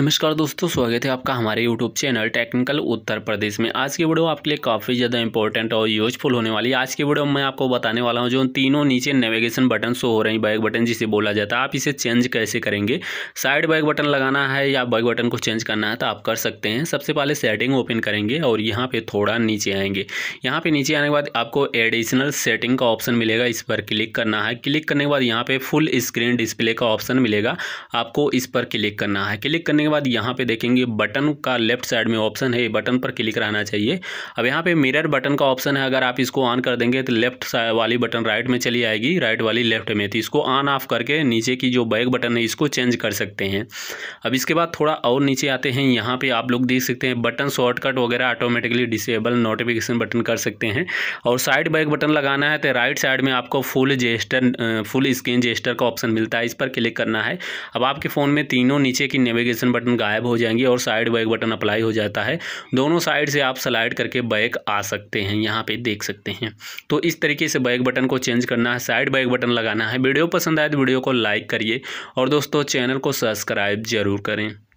नमस्कार दोस्तों स्वागत है आपका हमारे YouTube channel technical Uttar Pradesh में आज की वीडियो आपके लिए काफ़ी ज़्यादा इंपॉर्टेंट और यूजफुल होने वाली है आज की वीडियो में आपको बताने वाला हूँ जो तीनों नीचे नेविगेशन बटन शो हो रहे हैं बैक बटन जिसे बोला जाता है आप इसे चेंज कैसे करेंगे साइड बैक बटन लगाना है या बैक बटन को चेंज करना है तो आप कर सकते हैं सबसे पहले सेटिंग ओपन करेंगे और यहाँ पर थोड़ा नीचे आएंगे यहाँ पर नीचे आने के बाद आपको एडिशनल सेटिंग का ऑप्शन मिलेगा इस पर क्लिक करना है क्लिक करने के बाद यहाँ पर फुल स्क्रीन डिस्प्ले का ऑप्शन मिलेगा आपको इस पर क्लिक करना है क्लिक करने करने के बाद यहाँ पे देखेंगे बटन का लेफ्ट साइड में ऑप्शन है बटन पर क्लिक रहना चाहिए अब यहाँ पे मिरर बटन का ऑप्शन है अगर आप इसको ऑन कर देंगे तो लेफ्ट वाली बटन राइट में चली आएगी राइट वाली लेफ्ट में तो इसको ऑन ऑफ करके नीचे की जो बैक बटन है इसको चेंज कर सकते हैं अब इसके बाद थोड़ा और नीचे आते हैं यहाँ पर आप लोग देख सकते हैं बटन शॉर्टकट वगैरह ऑटोमेटिकली डिसेबल नोटिफिकेशन बटन कर सकते हैं और साइड बैक बटन लगाना है तो राइट साइड में आपको full gesture full screen gesture का ऑप्शन मिलता है इस पर क्लिक करना है अब आपके फ़ोन में तीनों नीचे की नेविगेशन बटन गायब हो जाएंगे और साइड बैक बटन अप्लाई हो जाता है दोनों साइड से आप स्लाइड करके बैक आ सकते हैं यहाँ पे देख सकते हैं तो इस तरीके से बैक बटन को चेंज करना है साइड बैक बटन लगाना है वीडियो पसंद आए तो वीडियो को लाइक करिए और दोस्तों चैनल को सब्सक्राइब ज़रूर करें